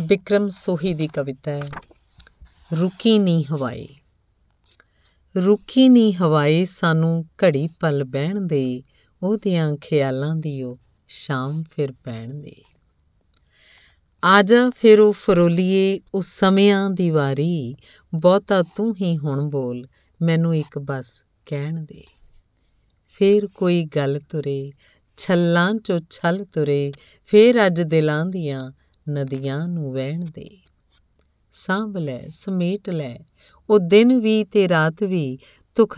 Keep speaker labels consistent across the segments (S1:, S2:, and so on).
S1: ਬਿਕਰਮ ਸੋਹੀ ਦੀ ਕਵਿਤਾ ਹੈ ਰੁਕੀ ਨਹੀਂ ਹਵਾਏ ਰੁਕੀ ਨਹੀਂ ਹਵਾਏ ਸਾਨੂੰ ਘੜੀ ਪਲ ਬਹਿਣ ਦੇ ਉਹਦੀਆਂ ਖਿਆਲਾਂ ਦੀ ਉਹ ਸ਼ਾਮ ਫਿਰ ਪੈਣ ਦੇ ਆਜਾ ਫਿਰ ਉਹ ਫਰੋਲੀਏ ਉਸ ਸਮਿਆਂ ਦੀ ਵਾਰੀ ਬਹੁਤਾ ਤੂੰ ਹੀ ਹੁਣ ਬੋਲ ਮੈਨੂੰ ਇੱਕ ਬਸ ਕਹਿਣ ਦੇ ਫੇਰ ਕੋਈ ਗੱਲ ਤੁਰੇ ਛੱਲਾਂ ਚੋਂ ਛਲ ਤੁਰੇ ਫੇਰ ਅੱਜ ਦਿਲਾਂ ਦੀਆਂ ਨਦੀਆਂ ਨੂੰ ਵਹਿਣ ਦੇ ਸਾਂਭ ਲੈ ਸਮੇਟ ਲੈ ਉਹ ਦਿਨ ਵੀ ਤੇ ਰਾਤ ਵੀ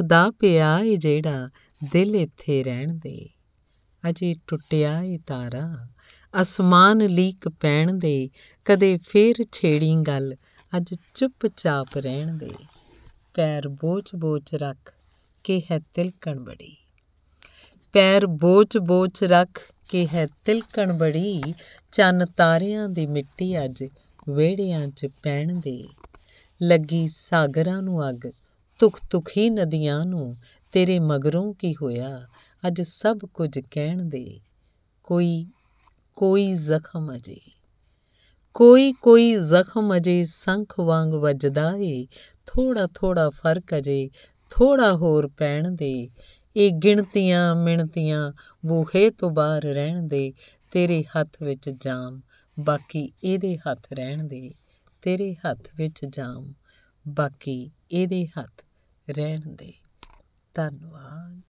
S1: ਦਾ ਪਿਆ ਏ ਜਿਹੜਾ ਦਿਲ ਇੱਥੇ ਰਹਿਣ ਦੇ ਅਜੇ ਟੁੱਟਿਆ ਏ ਤਾਰਾ ਅਸਮਾਨ ਲੀਕ ਪੈਣ ਦੇ ਕਦੇ ਫੇਰ ਛੇੜੀ ਗੱਲ ਅੱਜ ਚੁੱਪਚਾਪ ਰਹਿਣ ਦੇ ਪੈਰ ਬੋਚ-ਬੋਚ ਰੱਖ ਕੇ ਹੈ ਤਿਲਕਣ ਬੜੀ ਪੈਰ ਬੋਚ-ਬੋਚ ਰੱਖ ਕਿ ਹੈ ਤਿਲਕਣ ਬੜੀ ਚੰਨ ਤਾਰਿਆਂ ਦੀ ਮਿੱਟੀ ਅੱਜ ਵੇੜਿਆਂ 'ਚ ਪੈਣ ਦੇ ਲੱਗੀ ਸਾਗਰਾਂ ਨੂੰ ਅੱਗ ਤੁਖ ਤੁਖੀ ਨਦੀਆਂ ਨੂੰ ਤੇਰੇ ਮਗਰੋਂ ਕੀ ਹੋਇਆ ਅੱਜ ਸਭ ਕੁਝ ਕਹਿਣ ਦੇ ਕੋਈ ਕੋਈ ਜ਼ਖਮ ਅਜੇ ਕੋਈ ਕੋਈ ਜ਼ਖਮ ਅਜੇ ਸੰਖ ਵਾਂਗ ਵੱਜਦਾ ਏ ਥੋੜਾ ਥੋੜਾ ਫਰਕ ਅਜੇ ਥੋੜਾ ਹੋਰ ਪੈਣ ਦੇ ਇਹ ਗਿਣਤੀਆਂ ਮਿਣਤੀਆਂ ਬੂਹੇ ਤੋਂ ਬਾਹਰ ਰਹਿਣ ਦੇ ਤੇਰੇ ਹੱਥ ਵਿੱਚ ਜਾਮ ਬਾਕੀ ਇਹਦੇ ਹੱਥ ਰਹਿਣ ਦੇ ਤੇਰੇ ਹੱਥ ਵਿੱਚ ਜਾਮ ਬਾਕੀ ਇਹਦੇ ਹੱਥ ਰਹਿਣ ਦੇ ਧੰਨਵਾਦ